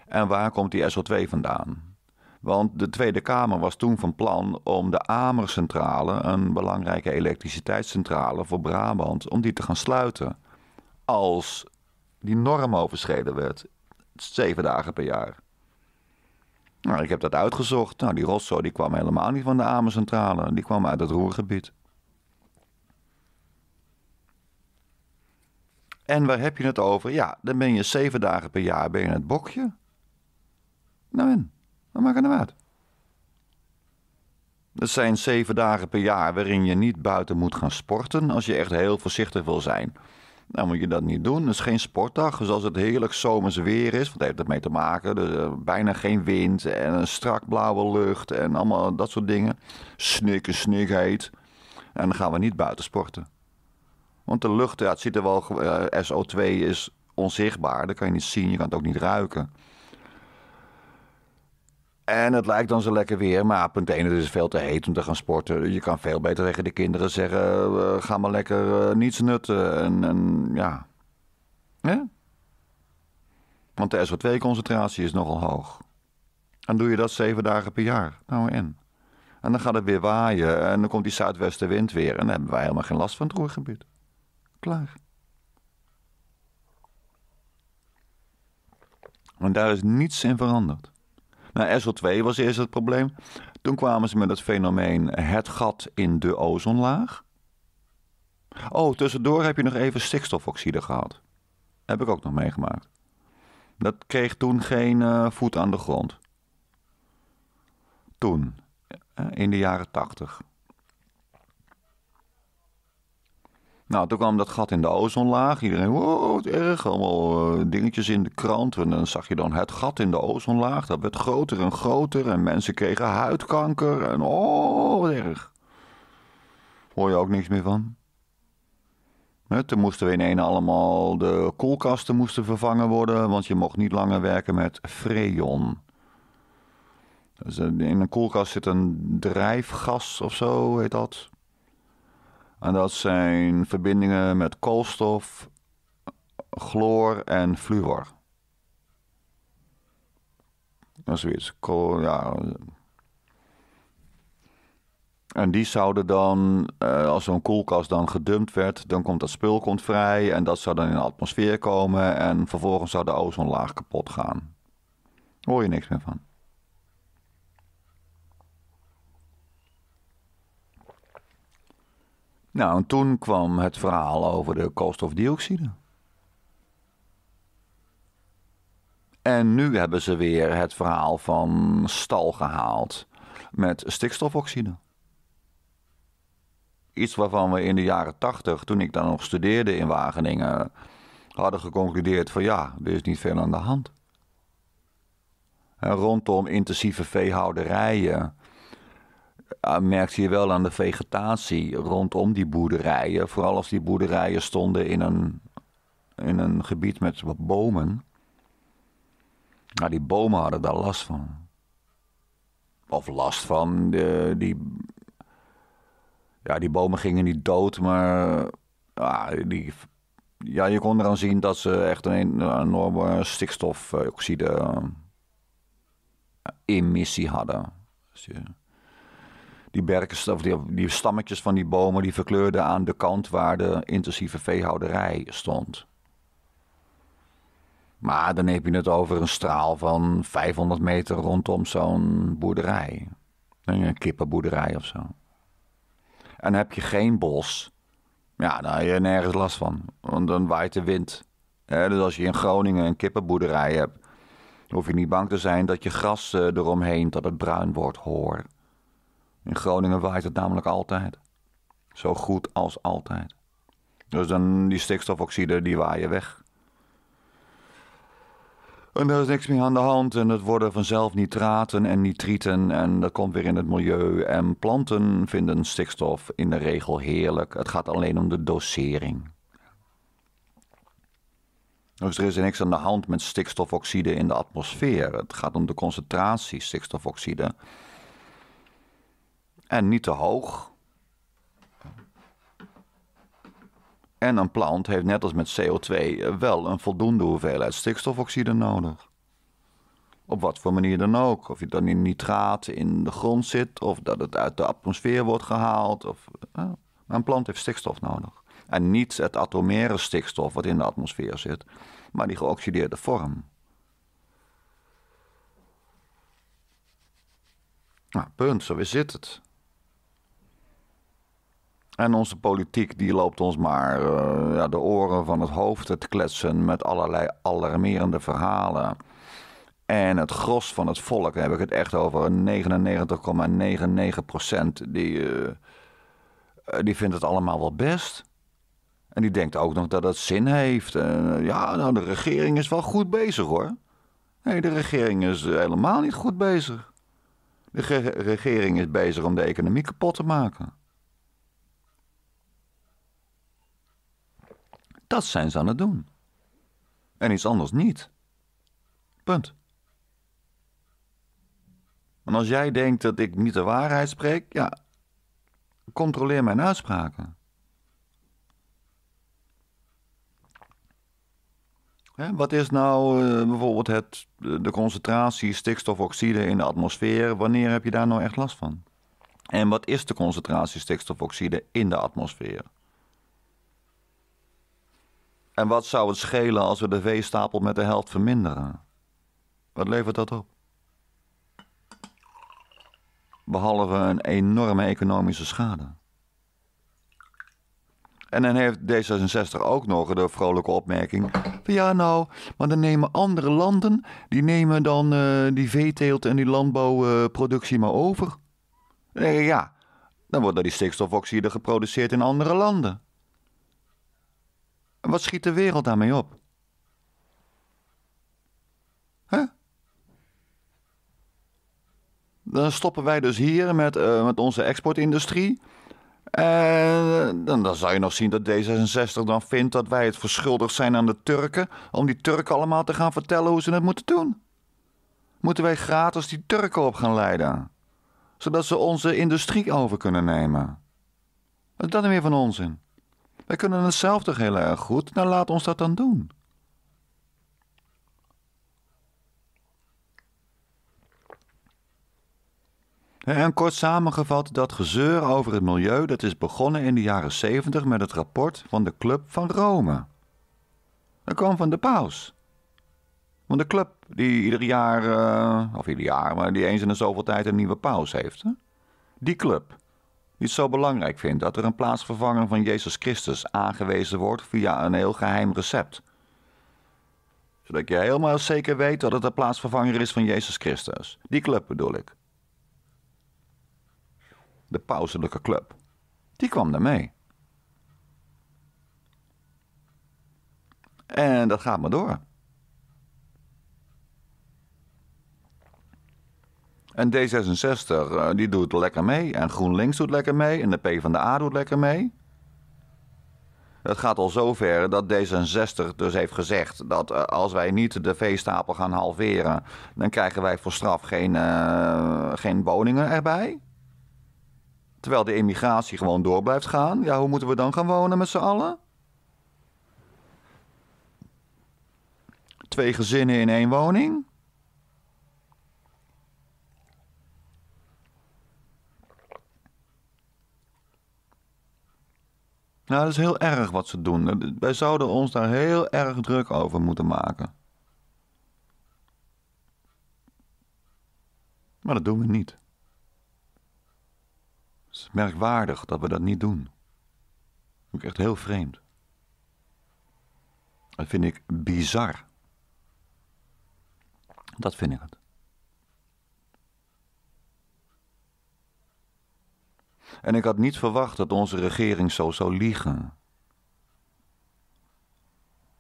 En waar komt die SO2 vandaan? Want de Tweede Kamer was toen van plan om de Amercentrale, een belangrijke elektriciteitscentrale voor Brabant, om die te gaan sluiten. Als die norm overschreden werd. Zeven dagen per jaar. Nou, ik heb dat uitgezocht. Nou, die Rosso, die kwam helemaal niet van de Amercentrale. Die kwam uit het Roergebied. En waar heb je het over? Ja, dan ben je zeven dagen per jaar ben in het bokje. Nou en, wat maakt het nou uit? Dat zijn zeven dagen per jaar waarin je niet buiten moet gaan sporten als je echt heel voorzichtig wil zijn. Dan nou, moet je dat niet doen. Het is geen sportdag. Dus als het heerlijk zomers weer is, want heeft dat mee te maken. Dus, er eh, bijna geen wind en een strak blauwe lucht en allemaal dat soort dingen. Snikken, snikheet. En dan gaan we niet buiten sporten. Want de lucht, ja, het ziet er wel, eh, SO2 is onzichtbaar. Dat kan je niet zien, je kan het ook niet ruiken. En het lijkt dan zo lekker weer, maar punt 1, het is veel te heet om te gaan sporten. Je kan veel beter tegen de kinderen zeggen, eh, ga maar lekker eh, niets nutten. En, en ja. Want de SO2-concentratie is nogal hoog. En doe je dat zeven dagen per jaar. Nou en? En dan gaat het weer waaien en dan komt die zuidwestenwind weer. En dan hebben wij helemaal geen last van het roergebied. Klaar. En daar is niets in veranderd. Nou, SO2 was eerst het probleem. Toen kwamen ze met het fenomeen het gat in de ozonlaag. Oh, tussendoor heb je nog even stikstofoxide gehad. Heb ik ook nog meegemaakt. Dat kreeg toen geen eh, voet aan de grond. Toen, eh, in de jaren tachtig. Nou, toen kwam dat gat in de ozonlaag. Iedereen, wow, wat erg. Allemaal eh, dingetjes in de krant. En dan zag je dan het gat in de ozonlaag. Dat werd groter en groter. En mensen kregen huidkanker. En oh, wat erg. Hoor je ook niks meer van? He, toen moesten we in één allemaal de koelkasten moesten vervangen worden. Want je mocht niet langer werken met freon. Dus eh, in een koelkast zit een drijfgas of zo, heet dat. En dat zijn verbindingen met koolstof, chloor en fluor. Dat is zoiets. Ja. En die zouden dan, eh, als zo'n koelkast dan gedumpt werd, dan komt dat spul komt vrij en dat zou dan in de atmosfeer komen en vervolgens zou de ozonlaag kapot gaan. Hoor je niks meer van. Nou, en toen kwam het verhaal over de koolstofdioxide. En nu hebben ze weer het verhaal van stal gehaald met stikstofoxide. Iets waarvan we in de jaren tachtig, toen ik dan nog studeerde in Wageningen, hadden geconcludeerd van ja, er is niet veel aan de hand. En rondom intensieve veehouderijen merkte je wel aan de vegetatie rondom die boerderijen. Vooral als die boerderijen stonden in een, in een gebied met wat bomen. Nou, die bomen hadden daar last van. Of last van. De, die, ja, die bomen gingen niet dood, maar. Ja, die, ja, je kon eraan zien dat ze echt een e-, enorme stikstofoxide-emissie eh, hadden. Dus, ja die berken, of die, stammetjes van die bomen, die verkleurden aan de kant waar de intensieve veehouderij stond. Maar dan heb je het over een straal van 500 meter rondom zo'n boerderij. Een kippenboerderij of zo. En heb je geen bos, ja, dan heb je nergens last van. Want dan waait de wind. dus als je in Groningen een kippenboerderij hebt, hoef je niet bang te zijn dat je gras eh, eromheen, dat het bruin wordt, hoor. In Groningen waait het namelijk altijd. Zo goed als altijd. Dus dan die stikstofoxide die waaien weg. En er is niks meer aan de hand en het worden vanzelf nitraten en nitrieten en dat komt weer in het milieu. En planten vinden stikstof in de regel heerlijk. Het gaat alleen om de dosering. Dus er is niks aan de hand met stikstofoxide in de atmosfeer. Het gaat om de concentratie stikstofoxide en niet te hoog. En een plant heeft net als met CO2 eh, wel een voldoende hoeveelheid stikstofoxide nodig. Op wat voor manier dan ook. Of je dan in nitraat in de grond zit, of dat het uit de atmosfeer wordt gehaald. Of, eh, nou, een plant heeft stikstof nodig. En niet het atomere stikstof wat in de atmosfeer zit, maar die geoxideerde vorm. Nou, punt, zo is het. En onze politiek die loopt ons maar eh, ja, de oren van het hoofd te kletsen met allerlei alarmerende verhalen. En het gros van het volk, heb ik het echt over 99,99%, die, eh, eh, die vindt het allemaal wel best. En die denkt ook nog dat het zin heeft. ja, nou, de regering is wel goed bezig hoor. Nee, de regering is helemaal niet goed bezig. De regering is bezig om de economie kapot te maken. Dat zijn ze aan het doen. En iets anders niet. Punt. En als jij denkt dat ik niet de waarheid spreek, ja, controleer mijn uitspraken. wat is nou eh, bijvoorbeeld het, de concentratie stikstofoxide in de atmosfeer? Wanneer heb je daar nou echt last van? En wat is de concentratie stikstofoxide in de atmosfeer? En wat zou het schelen als we de veestapel met de helft verminderen? Wat levert dat op? Behalve een enorme economische schade. En dan heeft D66 ook nog de vrolijke opmerking... ja nou, maar dan nemen andere landen... die nemen dan eh, die veeteelt en die landbouwproductie maar over. ja, dan wordt die stikstofoxide geproduceerd in andere landen. Wat schiet de wereld daarmee op? Hè? Dan stoppen wij dus hier met, eh, met onze exportindustrie. En eh, dan, dan zou je nog zien dat D66 dan vindt dat wij het verschuldigd zijn aan de Turken. om die Turken allemaal te gaan vertellen hoe ze het moeten doen. Moeten wij gratis die Turken op gaan leiden? Zodat ze onze industrie over kunnen nemen. is dat weer van onzin? Wij kunnen het zelf toch heel erg goed, nou laat ons dat dan doen. En kort samengevat, dat gezeur over het milieu dat is begonnen in de jaren 70 met het rapport van de Club van Rome. Dat kwam van de paus. Van de club die ieder jaar, eh, of ieder jaar, maar die eens in de zoveel tijd een nieuwe paus heeft. Hè? Die club iets zo belangrijk vindt dat er een plaatsvervanger van Jezus Christus aangewezen wordt via een heel geheim recept. Zodat je helemaal zeker weet dat het de plaatsvervanger is van Jezus Christus. Die club bedoel ik. De pauselijke club. Die kwam daarmee. En dat gaat maar door. En D66, eh, die doet lekker mee. En GroenLinks doet lekker mee. En de PvdA doet lekker mee. Het gaat al zover dat D66 dus heeft gezegd dat eh, als wij niet de veestapel gaan halveren, dan krijgen wij voor straf geen, eh, geen woningen erbij. Terwijl de immigratie gewoon door blijft gaan. Ja, hoe moeten we dan gaan wonen met z'n allen? Twee gezinnen in één woning? Nou, dat is heel erg wat ze doen. Wij zouden ons daar heel erg druk over moeten maken. Maar dat doen we niet. Het is merkwaardig dat we dat niet doen. Dat ik echt heel vreemd. Dat vind ik bizar. Dat vind ik het. En ik had niet verwacht dat onze regering zo zou liegen.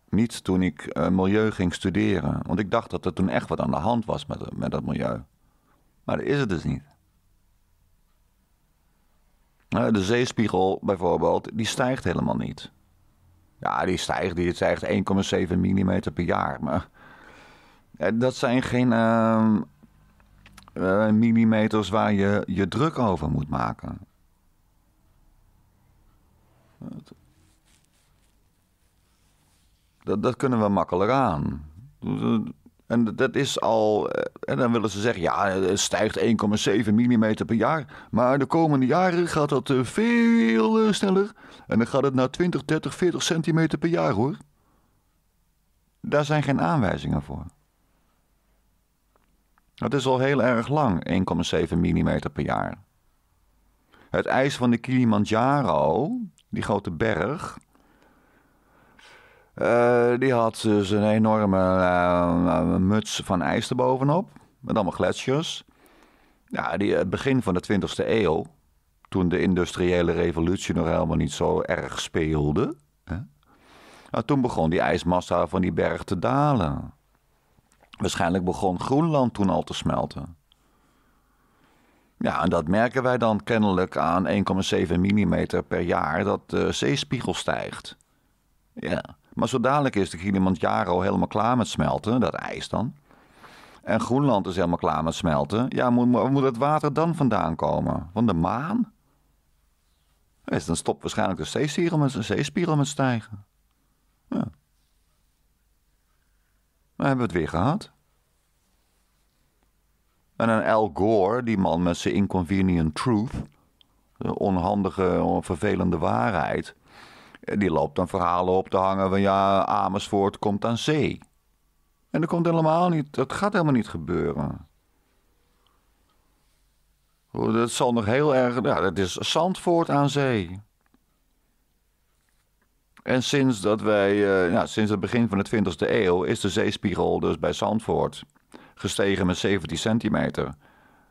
Niet toen ik eh, milieu ging studeren, want ik dacht dat er toen echt wat aan de hand was met, met dat milieu. Maar dat is het dus niet. Eh, de zeespiegel bijvoorbeeld, die stijgt helemaal niet. Ja, die stijgt, die stijgt 1,7 mm per jaar. Maar eh, dat zijn geen ehm, millimeters waar je je druk over moet maken. Dat, dat kunnen we makkelijk aan. En dat is al. En dan willen ze zeggen: ja, het stijgt 1,7 mm per jaar. Maar de komende jaren gaat dat eh, veel eh, sneller. En dan gaat het naar 20, 30, 40 centimeter per jaar hoor. Daar zijn geen aanwijzingen voor. Het is al heel erg lang, 1,7 mm per jaar. Het ijs van de Kilimanjaro, die grote berg. Eh, die had dus een enorme eh, muts van ijs erbovenop. Met allemaal gletsjers. Ja, die, het eh, begin van de 20e eeuw. Toen de industriële revolutie nog helemaal niet zo erg speelde. Hè? Nou, toen begon die ijsmassa van die berg te dalen. Waarschijnlijk begon Groenland toen al te smelten. Ja, en dat merken wij dan kennelijk aan 1,7 mm per jaar dat de zeespiegel stijgt. Ja, maar zo dadelijk is de Kilimanjaro helemaal klaar met smelten, dat ijs dan. En Groenland is helemaal klaar met smelten. Ja, moet, moet het water dan vandaan komen? Van de maan? Is dan stopt waarschijnlijk de zeespiegel met, stijgen. Ja. Maar hebben we het weer gehad? En een Al Gore, die man met zijn Inconvenient Truth, onhandige, vervelende waarheid, eh, die loopt dan verhalen op te hangen van ja, Amersfoort komt aan zee. En dat komt helemaal niet, dat gaat helemaal niet gebeuren. Dat zal nog heel erg, ja, dat is Zandvoort aan zee. En sinds, dat wij, eh, ja, sinds het begin van de 20e eeuw is de zeespiegel dus bij Zandvoort gestegen met 17 centimeter.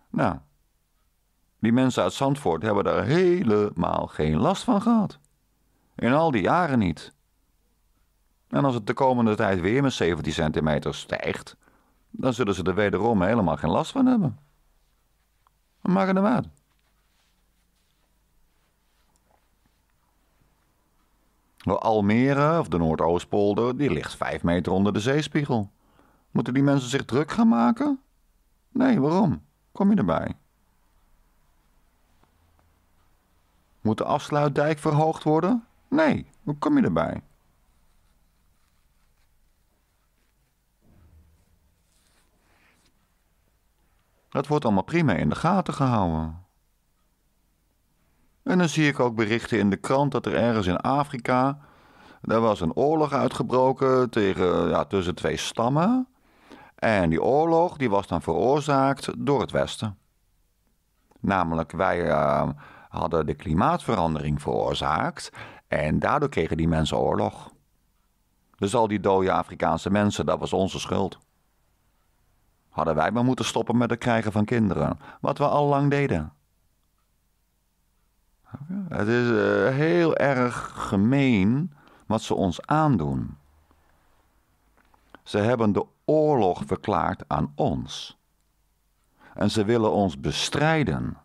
Nou, die mensen uit Zandvoort hebben daar helemaal geen last van gehad. In al die jaren niet. En als het de komende tijd weer met 17 centimeter stijgt, dan zullen ze er wederom helemaal geen last van hebben. We maken hem De Almere of de Noordoostpolder, die ligt 5 meter onder de zeespiegel. Moeten die mensen zich druk gaan maken? Nee, waarom? Kom je erbij? Moet de afsluitdijk verhoogd worden? Nee, hoe kom je erbij? Dat wordt allemaal prima in de gaten gehouden. En dan zie ik ook berichten in de krant dat er ergens in Afrika. daar was een oorlog uitgebroken tegen, ja, tussen twee stammen. En die oorlog die was dan veroorzaakt door het Westen. Namelijk, wij ehm, hadden de klimaatverandering veroorzaakt en daardoor kregen die mensen oorlog. Dus al die dode Afrikaanse mensen, dat was onze schuld. Hadden wij maar moeten stoppen met het krijgen van kinderen, wat we al lang deden. Het is eh, heel erg gemeen wat ze ons aandoen. Ze hebben de oorlog verklaart aan ons. En ze willen ons bestrijden.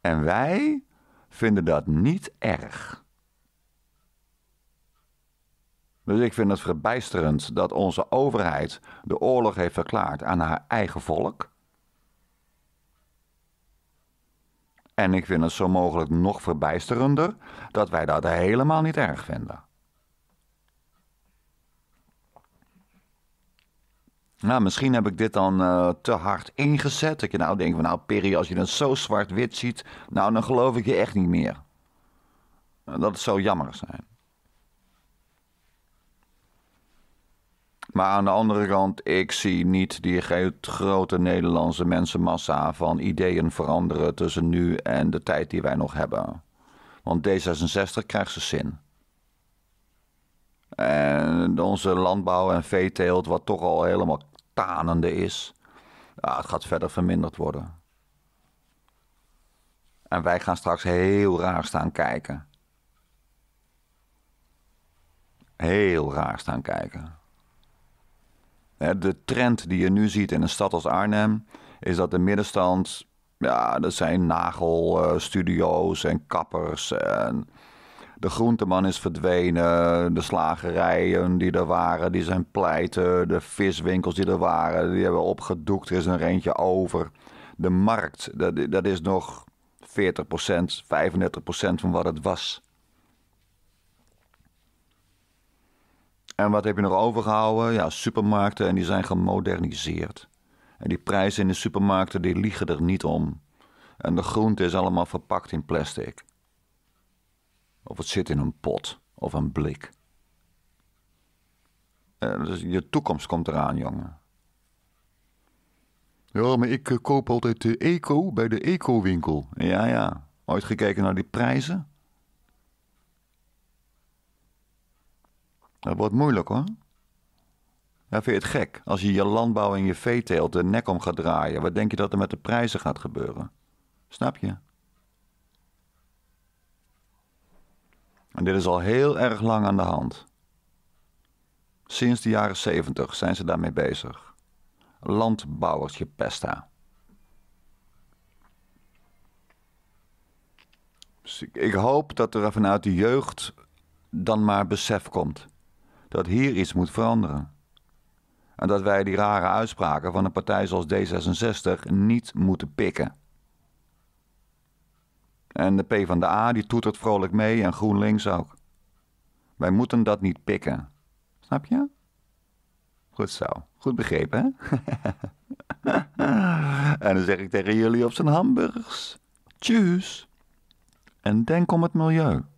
En wij vinden dat niet erg. Dus ik vind het verbijsterend dat onze overheid de oorlog heeft verklaard aan haar eigen volk. En ik vind het zo mogelijk nog verbijsterender dat wij dat helemaal niet erg vinden. Nou, misschien heb ik dit dan eh, te hard ingezet. Dat je nou denkt van nou Perry, als je dan zo zwart-wit ziet, nou dan geloof ik je echt niet meer. Nou, dat zou jammer zijn. Maar aan de andere kant, ik zie niet die grote Nederlandse mensenmassa van ideeën veranderen tussen nu en de tijd die wij nog hebben. Want D66 krijgt ze zin. En onze landbouw en veeteelt, wat toch al helemaal tanende is. het gaat verder verminderd worden. En wij gaan straks heel raar staan kijken. Heel raar staan kijken. De trend die je nu ziet in een stad als Arnhem is dat de middenstand, ja, dat zijn nagelstudio's en kappers en de groenteman is verdwenen, de slagerijen die er waren, die zijn pleiten, de viswinkels die er waren, die hebben opgedoekt, er is een eentje over. De markt, dat, dat is nog 40%, 35% van wat het was. En wat heb je nog overgehouden? Ja, supermarkten en die zijn gemoderniseerd. En die prijzen in de supermarkten die liegen er niet om. En de groente is allemaal verpakt in plastic. Of het zit in een pot of een blik. Eh, dus je toekomst komt eraan, jongen. Ja, maar ik eh, koop altijd de eco bij de eco-winkel. Ja, ja. Ooit gekeken naar die prijzen? Dat wordt moeilijk, hoor. Ja, vind je het gek als je je landbouw en je veeteelt de nek om gaat draaien? Wat denk je dat er met de prijzen gaat gebeuren? Snap je? En dit is al heel erg lang aan de hand. Sinds de jaren 70 zijn ze daarmee bezig. Landbouwersje pesta. Dus ik hoop dat er vanuit de jeugd dan maar besef komt dat hier iets moet veranderen. En dat wij die rare uitspraken van een partij zoals D66 niet moeten pikken. En de PvdA die toetert vrolijk mee en GroenLinks ook. Wij moeten dat niet pikken. Snap je? Goed zo. Goed begrepen, hè? en dan zeg ik tegen jullie op zijn hamburgers. Tjus. En denk om het milieu.